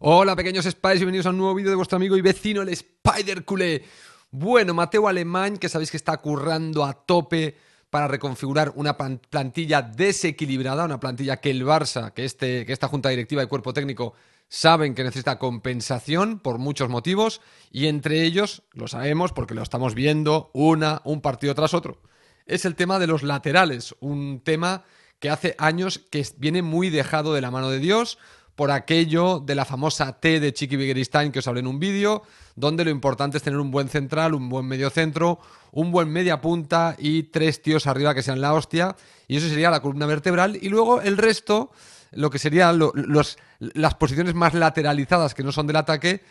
Hola pequeños Spies, bienvenidos a un nuevo vídeo de vuestro amigo y vecino el Spider Culé. Bueno, Mateo Alemán, que sabéis que está currando a tope para reconfigurar una plantilla desequilibrada, una plantilla que el Barça, que, este, que esta junta directiva y cuerpo técnico saben que necesita compensación por muchos motivos y entre ellos, lo sabemos porque lo estamos viendo una, un partido tras otro, es el tema de los laterales, un tema que hace años que viene muy dejado de la mano de Dios, por aquello de la famosa T de Chiqui Stein que os hablé en un vídeo, donde lo importante es tener un buen central, un buen medio centro, un buen media punta y tres tíos arriba que sean la hostia. Y eso sería la columna vertebral. Y luego el resto, lo que serían las posiciones más lateralizadas que no son del ataque,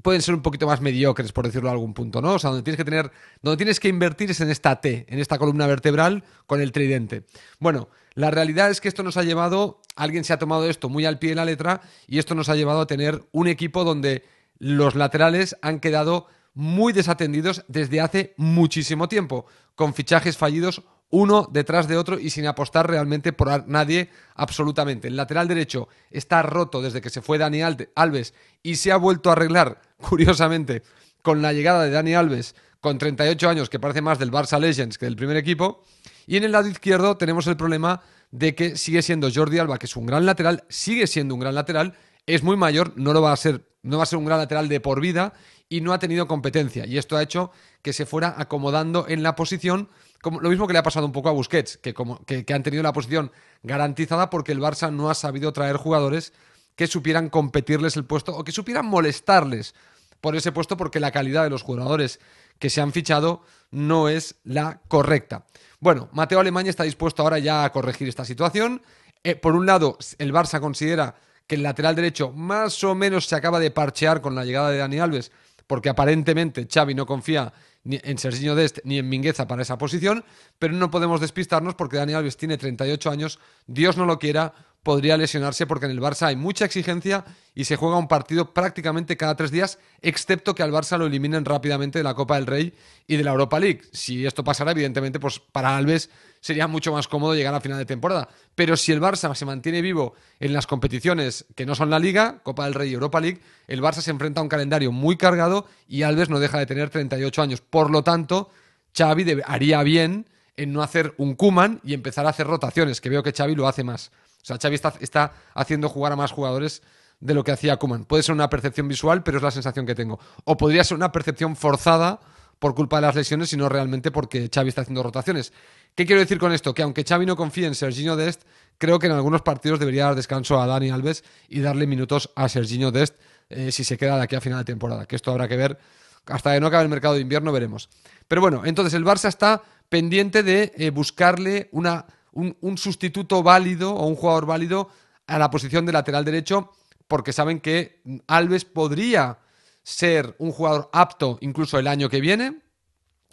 pueden ser un poquito más mediocres, por decirlo a algún punto, ¿no? O sea, donde tienes que tener, donde tienes que invertir es en esta T, en esta columna vertebral con el tridente. Bueno, la realidad es que esto nos ha llevado, alguien se ha tomado esto muy al pie de la letra y esto nos ha llevado a tener un equipo donde los laterales han quedado muy desatendidos desde hace muchísimo tiempo, con fichajes fallidos uno detrás de otro y sin apostar realmente por nadie absolutamente. El lateral derecho está roto desde que se fue Dani Alves y se ha vuelto a arreglar, curiosamente, con la llegada de Dani Alves con 38 años, que parece más del Barça Legends que del primer equipo. Y en el lado izquierdo tenemos el problema de que sigue siendo Jordi Alba, que es un gran lateral, sigue siendo un gran lateral, es muy mayor, no lo va a ser, no va a ser un gran lateral de por vida y no ha tenido competencia. Y esto ha hecho que se fuera acomodando en la posición, como, lo mismo que le ha pasado un poco a Busquets, que, como, que, han tenido la posición garantizada porque el Barça no ha sabido traer jugadores que supieran competirles el puesto o que supieran molestarles por ese puesto porque la calidad de los jugadores que se han fichado no es la correcta. Bueno, Mateo Alemania está dispuesto ahora ya a corregir esta situación. Eh, por un lado, el Barça considera que el lateral derecho más o menos se acaba de parchear con la llegada de Dani Alves, porque aparentemente Xavi no confía ni en Serginho Dest ni en Mingueza para esa posición, pero no podemos despistarnos porque Dani Alves tiene 38 años, Dios no lo quiera, podría lesionarse porque en el Barça hay mucha exigencia y se juega un partido prácticamente cada tres días, excepto que al Barça lo eliminen rápidamente de la Copa del Rey y de la Europa League. Si esto pasara, evidentemente, pues para Alves sería mucho más cómodo llegar a final de temporada. Pero si el Barça se mantiene vivo en las competiciones que no son la Liga, Copa del Rey y Europa League, el Barça se enfrenta a un calendario muy cargado y Alves no deja de tener 38 años. Por lo tanto, Xavi haría bien en no hacer un Kuman y empezar a hacer rotaciones, que veo que Xavi lo hace más. O sea, Xavi está, haciendo jugar a más jugadores de lo que hacía Kuman. Puede ser una percepción visual, pero es la sensación que tengo. O podría ser una percepción forzada por culpa de las lesiones, sino realmente porque Xavi está haciendo rotaciones. ¿Qué quiero decir con esto? Que aunque Xavi no confíe en Serginho Dest, creo que en algunos partidos debería dar descanso a Dani Alves y darle minutos a Serginho Dest eh, si se queda de aquí a final de temporada. Que esto habrá que ver. Hasta que no acabe el mercado de invierno veremos. Pero bueno, entonces el Barça está pendiente de eh, buscarle una un, sustituto válido o un jugador válido a la posición de lateral derecho, porque saben que Alves podría ser un jugador apto incluso el año que viene,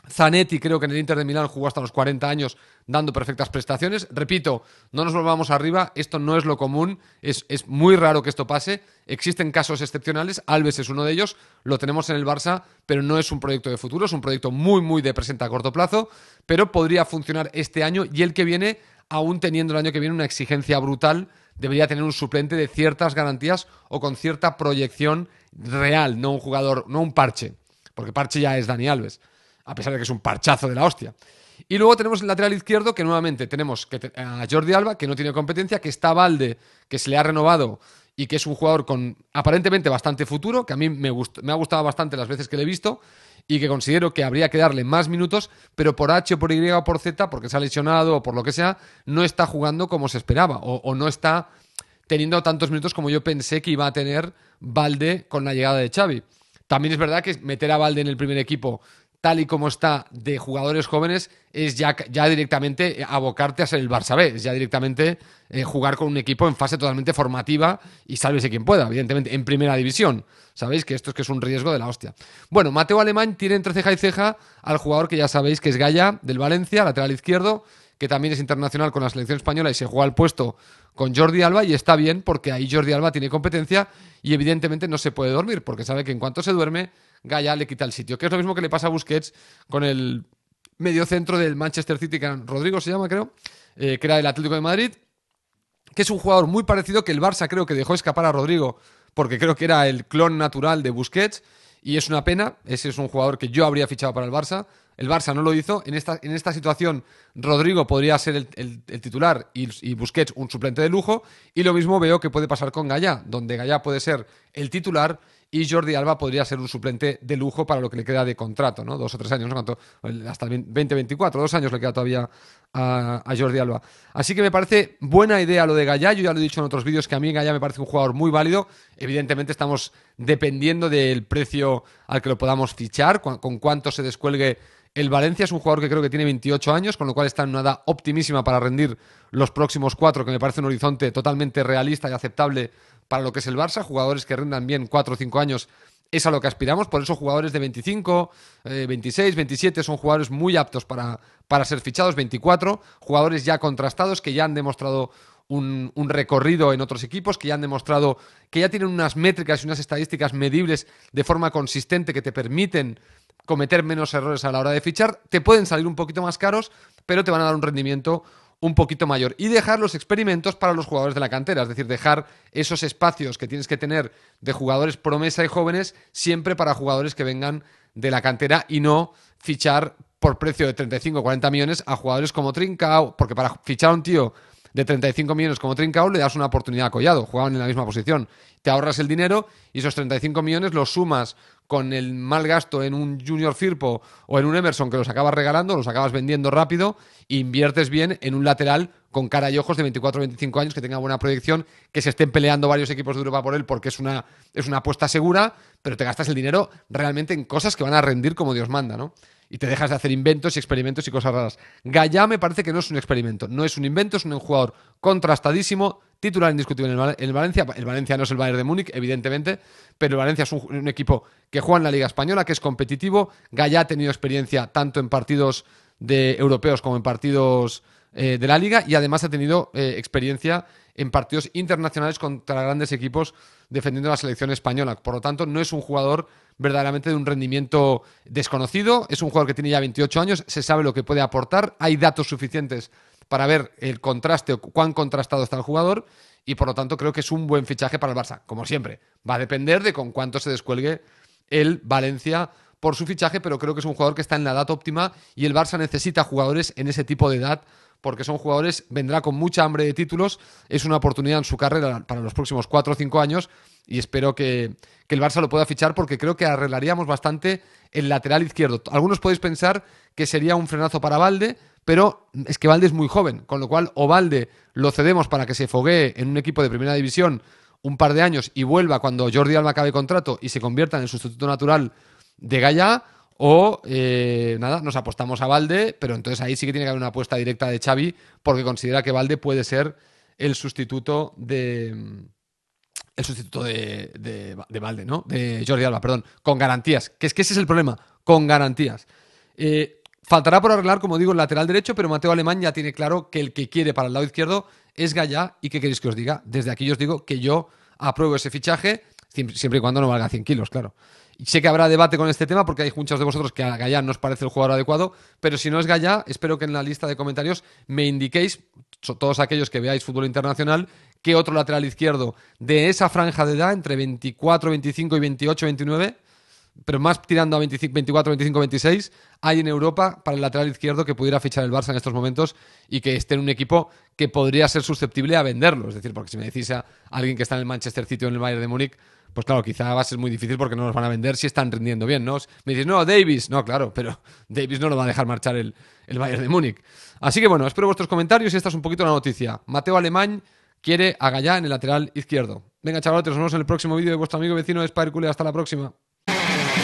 Zanetti creo que en el Inter de Milán jugó hasta los 40 años dando perfectas prestaciones. Repito, no nos volvamos arriba, esto no es lo común, es, es, muy raro que esto pase. Existen casos excepcionales, Alves es uno de ellos, lo tenemos en el Barça, pero no es un proyecto de futuro, es un proyecto muy, muy de presente a corto plazo, pero podría funcionar este año y el que viene, aún teniendo el año que viene una exigencia brutal, debería tener un suplente de ciertas garantías o con cierta proyección real, no un jugador, no un parche, porque parche ya es Dani Alves a pesar de que es un parchazo de la hostia. Y luego tenemos el lateral izquierdo, que nuevamente tenemos a Jordi Alba, que no tiene competencia, que está Valde, que se le ha renovado y que es un jugador con aparentemente bastante futuro, que a mí me, me ha gustado bastante las veces que le he visto y que considero que habría que darle más minutos, pero por H, por Y o por Z, porque se ha lesionado o por lo que sea, no está jugando como se esperaba o, o no está teniendo tantos minutos como yo pensé que iba a tener Valde con la llegada de Xavi. También es verdad que meter a Valde en el primer equipo tal y como está de jugadores jóvenes es ya, ya directamente eh, abocarte a ser el Barça B, es ya directamente eh, jugar con un equipo en fase totalmente formativa y sálvese quien pueda, evidentemente, en primera división. Sabéis que esto es que es un riesgo de la hostia. Bueno, Mateo Alemán tiene entre ceja y ceja al jugador que ya sabéis que es Gaya del Valencia, lateral izquierdo, que también es internacional con la selección española y se juega al puesto con Jordi Alba y está bien porque ahí Jordi Alba tiene competencia y evidentemente no se puede dormir porque sabe que en cuanto se duerme, Gaya le quita el sitio, que es lo mismo que le pasa a Busquets con el mediocentro del Manchester City, que Rodrigo se llama creo, eh, que era el Atlético de Madrid, que es un jugador muy parecido que el Barça creo que dejó escapar a Rodrigo porque creo que era el clon natural de Busquets y es una pena, ese es un jugador que yo habría fichado para el Barça, el Barça no lo hizo. En esta, en esta situación, Rodrigo podría ser el, titular y, Busquets un suplente de lujo. Y lo mismo veo que puede pasar con Gallá, donde Gallá puede ser el titular y Jordi Alba podría ser un suplente de lujo para lo que le queda de contrato, ¿no? Dos o tres años, ¿no? hasta 2024, dos años le queda todavía a, Jordi Alba. Así que me parece buena idea lo de Gaya. Yo ya lo he dicho en otros vídeos que a mí Gallá me parece un jugador muy válido. Evidentemente estamos dependiendo del precio al que lo podamos fichar, con cuánto se descuelgue el Valencia es un jugador que creo que tiene 28 años, con lo cual está en una edad optimísima para rendir los próximos cuatro, que me parece un horizonte totalmente realista y aceptable para lo que es el Barça. Jugadores que rendan bien cuatro o cinco años es a lo que aspiramos. Por eso jugadores de 25, 26, 27 son jugadores muy aptos para, para ser fichados, 24, jugadores ya contrastados que ya han demostrado un, un, recorrido en otros equipos, que ya han demostrado que ya tienen unas métricas y unas estadísticas medibles de forma consistente que te permiten cometer menos errores a la hora de fichar, te pueden salir un poquito más caros, pero te van a dar un rendimiento un poquito mayor y dejar los experimentos para los jugadores de la cantera, es decir, dejar esos espacios que tienes que tener de jugadores promesa y jóvenes siempre para jugadores que vengan de la cantera y no fichar por precio de 35 o 40 millones a jugadores como Trincao, porque para fichar a un tío de 35 millones como Trincao le das una oportunidad a Collado, jugaban en la misma posición, te ahorras el dinero y esos 35 millones los sumas con el mal gasto en un Junior Firpo o en un Emerson que los acabas regalando, los acabas vendiendo rápido, inviertes bien en un lateral con cara y ojos de 24 25 años que tenga buena proyección, que se estén peleando varios equipos de Europa por él porque es una, es una apuesta segura, pero te gastas el dinero realmente en cosas que van a rendir como Dios manda, ¿no? y te dejas de hacer inventos y experimentos y cosas raras. Gaya me parece que no es un experimento, no es un invento, es un jugador contrastadísimo, Titular indiscutible en el, Valencia. El Valencia no es el Bayern de Múnich, evidentemente, pero el Valencia es un, equipo que juega en la Liga Española, que es competitivo. Gaya ha tenido experiencia tanto en partidos de europeos como en partidos eh, de la Liga y además ha tenido eh, experiencia en partidos internacionales contra grandes equipos defendiendo la selección española. Por lo tanto, no es un jugador verdaderamente de un rendimiento desconocido. Es un jugador que tiene ya 28 años, se sabe lo que puede aportar, hay datos suficientes para ver el contraste o cuán contrastado está el jugador y por lo tanto creo que es un buen fichaje para el Barça, como siempre. Va a depender de con cuánto se descuelgue el Valencia por su fichaje, pero creo que es un jugador que está en la edad óptima y el Barça necesita jugadores en ese tipo de edad porque son jugadores, vendrá con mucha hambre de títulos, es una oportunidad en su carrera para los próximos cuatro o cinco años y espero que, que, el Barça lo pueda fichar porque creo que arreglaríamos bastante el lateral izquierdo. Algunos podéis pensar que sería un frenazo para Valde, pero es que Valde es muy joven, con lo cual o Valde lo cedemos para que se foguee en un equipo de primera división un par de años y vuelva cuando Jordi Alba acabe contrato y se convierta en el sustituto natural de Gaya, o eh, nada, nos apostamos a Valde, pero entonces ahí sí que tiene que haber una apuesta directa de Xavi porque considera que Valde puede ser el sustituto de el sustituto de, de, Valde, ¿no? De Jordi Alba, perdón, con garantías. Que es que ese es el problema, con garantías. Eh, Faltará por arreglar, como digo, el lateral derecho, pero Mateo Alemán ya tiene claro que el que quiere para el lado izquierdo es Gallá. ¿Y qué queréis que os diga? Desde aquí os digo que yo apruebo ese fichaje, siempre y cuando no valga 100 kilos, claro. Y sé que habrá debate con este tema porque hay muchos de vosotros que a Gallá no os parece el jugador adecuado, pero si no es Gallá, espero que en la lista de comentarios me indiquéis, todos aquellos que veáis fútbol internacional, qué otro lateral izquierdo de esa franja de edad, entre 24, 25 y 28, 29 pero más tirando a 24, 25, 26, hay en Europa para el lateral izquierdo que pudiera fichar el Barça en estos momentos y que esté en un equipo que podría ser susceptible a venderlo. Es decir, porque si me decís a alguien que está en el Manchester City o en el Bayern de Múnich, pues claro, quizá va a ser muy difícil porque no los van a vender si están rindiendo bien, ¿no? Me dices, no, Davis, no, claro, pero Davis no lo va a dejar marchar el, Bayern de Múnich. Así que bueno, espero vuestros comentarios y esta es un poquito la noticia. Mateo Alemán quiere a Gallá en el lateral izquierdo. Venga, chavales, nos vemos en el próximo vídeo de vuestro amigo vecino de Spider Hasta la próxima.